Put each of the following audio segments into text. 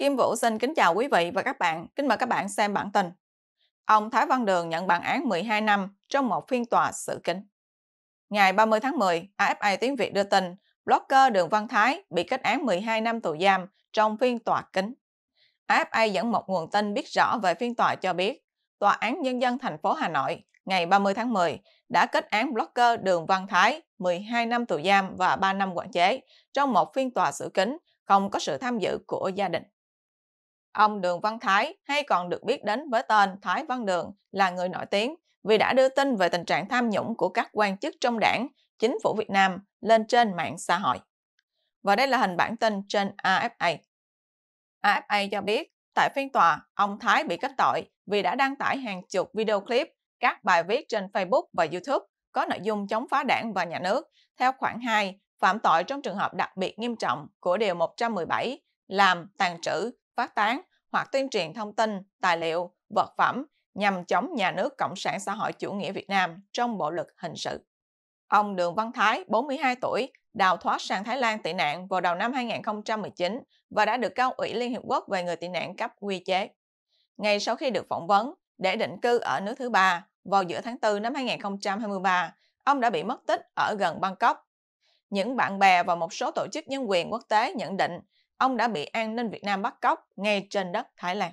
Kim Vũ xin kính chào quý vị và các bạn. Kính mời các bạn xem bản tin. Ông Thái Văn Đường nhận bản án 12 năm trong một phiên tòa xử kính. Ngày 30 tháng 10, AFA Tiếng Việt đưa tin blogger Đường Văn Thái bị kết án 12 năm tù giam trong phiên tòa kính. AFA dẫn một nguồn tin biết rõ về phiên tòa cho biết, Tòa án Nhân dân thành phố Hà Nội ngày 30 tháng 10 đã kết án blogger Đường Văn Thái 12 năm tù giam và 3 năm quản chế trong một phiên tòa xử kính không có sự tham dự của gia đình. Ông Đường Văn Thái hay còn được biết đến với tên Thái Văn Đường là người nổi tiếng vì đã đưa tin về tình trạng tham nhũng của các quan chức trong đảng, chính phủ Việt Nam lên trên mạng xã hội. Và đây là hình bản tin trên AFA. AFA cho biết, tại phiên tòa, ông Thái bị kết tội vì đã đăng tải hàng chục video clip, các bài viết trên Facebook và YouTube có nội dung chống phá đảng và nhà nước theo khoản 2 phạm tội trong trường hợp đặc biệt nghiêm trọng của Điều 117 làm, tàn trữ, phát tán hoặc tuyên truyền thông tin, tài liệu, vật phẩm nhằm chống nhà nước Cộng sản xã hội chủ nghĩa Việt Nam trong bộ luật hình sự. Ông Đường Văn Thái, 42 tuổi, đào thoát sang Thái Lan tị nạn vào đầu năm 2019 và đã được Cao ủy Liên Hiệp Quốc về người tị nạn cấp quy chế. Ngay sau khi được phỏng vấn để định cư ở nước thứ ba vào giữa tháng 4 năm 2023, ông đã bị mất tích ở gần Bangkok. Những bạn bè và một số tổ chức nhân quyền quốc tế nhận định ông đã bị an ninh Việt Nam bắt cóc ngay trên đất Thái Lan.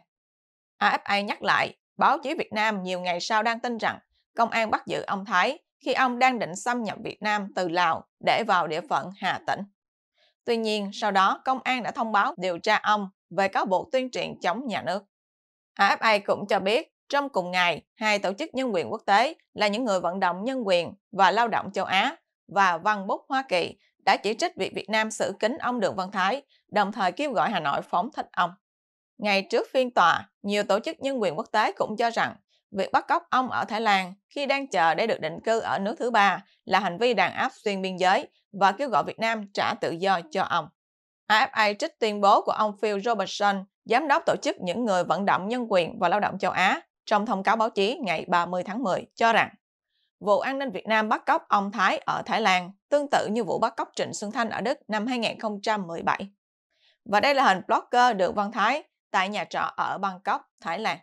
AFA nhắc lại, báo chí Việt Nam nhiều ngày sau đang tin rằng công an bắt giữ ông Thái khi ông đang định xâm nhập Việt Nam từ Lào để vào địa phận Hà Tĩnh. Tuy nhiên, sau đó công an đã thông báo điều tra ông về cáo buộc tuyên truyền chống nhà nước. AFA cũng cho biết, trong cùng ngày, hai tổ chức nhân quyền quốc tế là những người vận động nhân quyền và lao động châu Á và Văn Búc Hoa Kỳ đã chỉ trích việc Việt Nam xử kính ông Đường Văn Thái đồng thời kêu gọi Hà Nội phóng thích ông. Ngày trước phiên tòa, nhiều tổ chức nhân quyền quốc tế cũng cho rằng việc bắt cóc ông ở Thái Lan khi đang chờ để được định cư ở nước thứ ba là hành vi đàn áp xuyên biên giới và kêu gọi Việt Nam trả tự do cho ông. AFA trích tuyên bố của ông Phil Robertson, giám đốc tổ chức những người vận động nhân quyền và lao động châu Á, trong thông cáo báo chí ngày 30 tháng 10 cho rằng vụ an ninh Việt Nam bắt cóc ông Thái ở Thái Lan tương tự như vụ bắt cóc Trịnh Xuân Thanh ở Đức năm 2017. Và đây là hình blogger được Văn Thái tại nhà trọ ở Bangkok, Thái Lan.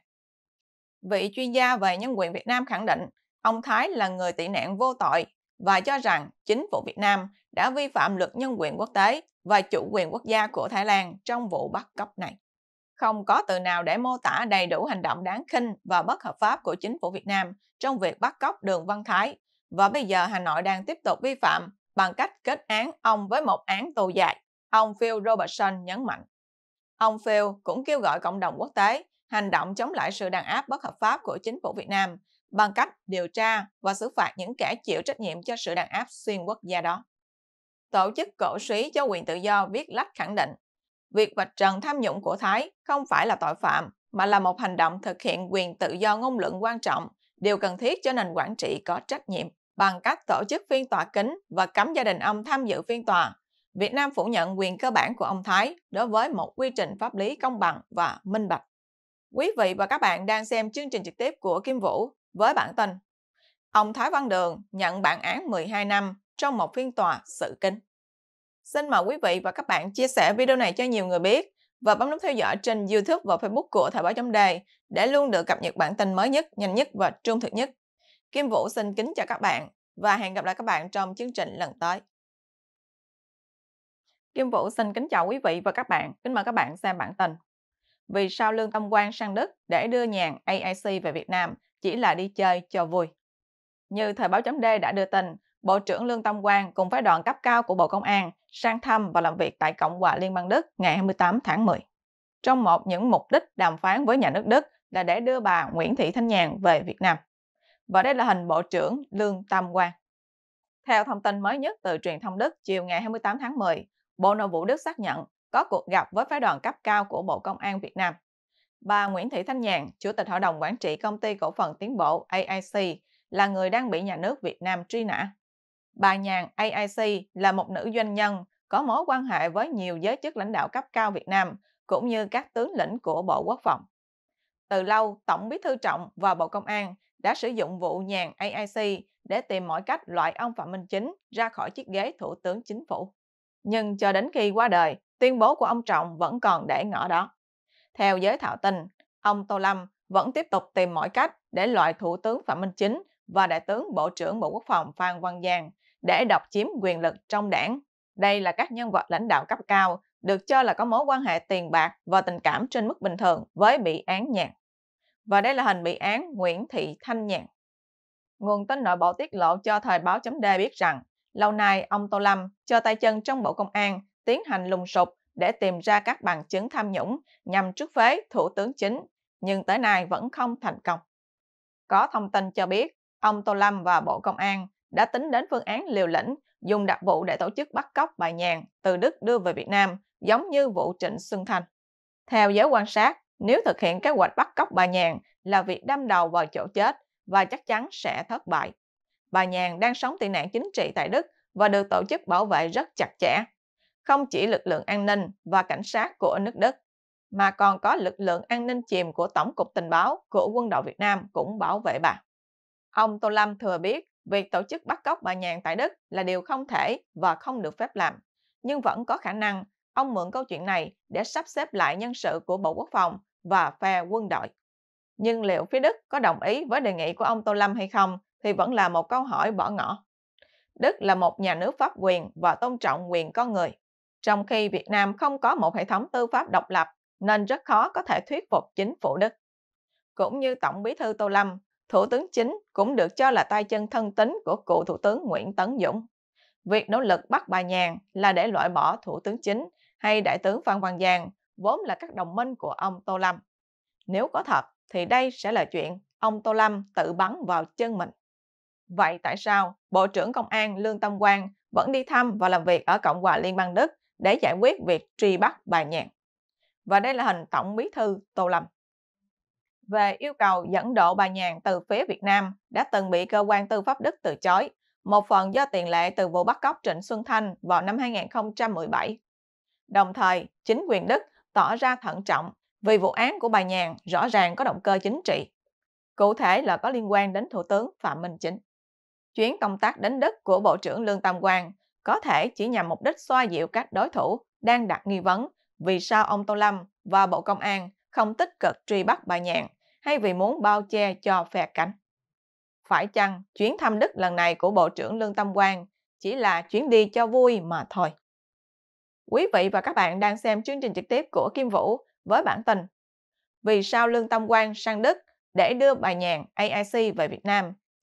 Vị chuyên gia về nhân quyền Việt Nam khẳng định ông Thái là người tị nạn vô tội và cho rằng chính phủ Việt Nam đã vi phạm luật nhân quyền quốc tế và chủ quyền quốc gia của Thái Lan trong vụ bắt cóc này. Không có từ nào để mô tả đầy đủ hành động đáng khinh và bất hợp pháp của chính phủ Việt Nam trong việc bắt cóc Đường Văn Thái và bây giờ Hà Nội đang tiếp tục vi phạm bằng cách kết án ông với một án tù dài ông Phil Robertson nhấn mạnh. Ông Phil cũng kêu gọi cộng đồng quốc tế hành động chống lại sự đàn áp bất hợp pháp của chính phủ Việt Nam bằng cách điều tra và xử phạt những kẻ chịu trách nhiệm cho sự đàn áp xuyên quốc gia đó. Tổ chức cổ suý cho quyền tự do viết lách khẳng định, việc vạch trần tham nhũng của Thái không phải là tội phạm mà là một hành động thực hiện quyền tự do ngôn luận quan trọng, điều cần thiết cho nền quản trị có trách nhiệm bằng cách tổ chức phiên tòa kính và cấm gia đình ông tham dự phiên tòa Việt Nam phủ nhận quyền cơ bản của ông Thái đối với một quy trình pháp lý công bằng và minh bạch. Quý vị và các bạn đang xem chương trình trực tiếp của Kim Vũ với bản tin Ông Thái Văn Đường nhận bản án 12 năm trong một phiên tòa sự kinh. Xin mời quý vị và các bạn chia sẻ video này cho nhiều người biết và bấm nút theo dõi trên YouTube và Facebook của Thời báo chấm đề để luôn được cập nhật bản tin mới nhất, nhanh nhất và trung thực nhất. Kim Vũ xin kính chào các bạn và hẹn gặp lại các bạn trong chương trình lần tới. Kim Vũ xin kính chào quý vị và các bạn. Kính mời các bạn xem bản tin. Vì sao Lương Tâm Quang sang Đức để đưa nhàn AIC về Việt Nam chỉ là đi chơi cho vui? Như Thời báo chấm D đã đưa tin, Bộ trưởng Lương Tâm Quang cùng với đoàn cấp cao của Bộ Công an sang thăm và làm việc tại Cộng hòa Liên bang Đức ngày 28 tháng 10. Trong một những mục đích đàm phán với nhà nước Đức là để đưa bà Nguyễn Thị Thanh Nhàn về Việt Nam. Và đây là hình Bộ trưởng Lương Tâm Quang. Theo thông tin mới nhất từ truyền thông Đức chiều ngày 28 tháng 10, Bộ Nội vụ Đức xác nhận có cuộc gặp với phái đoàn cấp cao của Bộ Công an Việt Nam. Bà Nguyễn Thị Thanh Nhàn, Chủ tịch Hội đồng Quản trị Công ty Cổ phần Tiến bộ AIC, là người đang bị nhà nước Việt Nam truy nã. Bà Nhàn AIC là một nữ doanh nhân có mối quan hệ với nhiều giới chức lãnh đạo cấp cao Việt Nam cũng như các tướng lĩnh của Bộ Quốc phòng. Từ lâu, Tổng Bí thư Trọng và Bộ Công an đã sử dụng vụ nhàn AIC để tìm mọi cách loại ông Phạm Minh Chính ra khỏi chiếc ghế Thủ tướng Chính phủ nhưng cho đến khi qua đời, tuyên bố của ông Trọng vẫn còn để ngỏ đó. Theo giới thạo tình, ông Tô Lâm vẫn tiếp tục tìm mọi cách để loại Thủ tướng Phạm Minh Chính và Đại tướng Bộ trưởng Bộ Quốc phòng Phan Văn Giang để độc chiếm quyền lực trong đảng. Đây là các nhân vật lãnh đạo cấp cao được cho là có mối quan hệ tiền bạc và tình cảm trên mức bình thường với bị án nhạc. Và đây là hình bị án Nguyễn Thị Thanh Nhạc. Nguồn tin nội bộ tiết lộ cho thời báo chấm D biết rằng Lâu nay, ông Tô Lâm cho tay chân trong Bộ Công an tiến hành lùng sục để tìm ra các bằng chứng tham nhũng nhằm trước phế Thủ tướng Chính, nhưng tới nay vẫn không thành công. Có thông tin cho biết, ông Tô Lâm và Bộ Công an đã tính đến phương án liều lĩnh dùng đặc vụ để tổ chức bắt cóc bà nhàn từ Đức đưa về Việt Nam, giống như vụ Trịnh Xuân thành Theo giới quan sát, nếu thực hiện kế hoạch bắt cóc bà nhàn là việc đâm đầu vào chỗ chết và chắc chắn sẽ thất bại bà Nhàn đang sống tị nạn chính trị tại Đức và được tổ chức bảo vệ rất chặt chẽ. Không chỉ lực lượng an ninh và cảnh sát của nước Đức, mà còn có lực lượng an ninh chìm của Tổng cục Tình báo của quân đội Việt Nam cũng bảo vệ bà. Ông Tô Lâm thừa biết việc tổ chức bắt cóc bà Nhàn tại Đức là điều không thể và không được phép làm, nhưng vẫn có khả năng ông mượn câu chuyện này để sắp xếp lại nhân sự của Bộ Quốc phòng và phe quân đội. Nhưng liệu phía Đức có đồng ý với đề nghị của ông Tô Lâm hay không thì vẫn là một câu hỏi bỏ ngỏ. Đức là một nhà nước pháp quyền và tôn trọng quyền con người, trong khi Việt Nam không có một hệ thống tư pháp độc lập nên rất khó có thể thuyết phục chính phủ Đức. Cũng như Tổng bí thư Tô Lâm, Thủ tướng chính cũng được cho là tay chân thân tín của cựu Thủ tướng Nguyễn Tấn Dũng. Việc nỗ lực bắt bà Nhàn là để loại bỏ Thủ tướng chính hay Đại tướng Phan Văn Giang vốn là các đồng minh của ông Tô Lâm. Nếu có thật thì đây sẽ là chuyện ông Tô Lâm tự bắn vào chân mình. Vậy tại sao Bộ trưởng Công an Lương Tâm Quang vẫn đi thăm và làm việc ở Cộng hòa Liên bang Đức để giải quyết việc truy bắt bà Nhàn? Và đây là hình Tổng Bí thư Tô Lâm. Về yêu cầu dẫn độ bà Nhàn từ phía Việt Nam đã từng bị cơ quan tư pháp Đức từ chối, một phần do tiền lệ từ vụ bắt cóc Trịnh Xuân Thanh vào năm 2017. Đồng thời, chính quyền Đức tỏ ra thận trọng vì vụ án của bà Nhàn rõ ràng có động cơ chính trị. Cụ thể là có liên quan đến Thủ tướng Phạm Minh Chính chuyến công tác đến Đức của Bộ trưởng Lương Tam Quang có thể chỉ nhằm mục đích xoa dịu các đối thủ đang đặt nghi vấn vì sao ông Tô Lâm và Bộ Công an không tích cực truy bắt bà Nhàn hay vì muốn bao che cho phe cánh. Phải chăng chuyến thăm Đức lần này của Bộ trưởng Lương Tâm Quang chỉ là chuyến đi cho vui mà thôi. Quý vị và các bạn đang xem chương trình trực tiếp của Kim Vũ với bản tin Vì sao Lương Tâm Quang sang Đức để đưa bà nhàn AIC về Việt Nam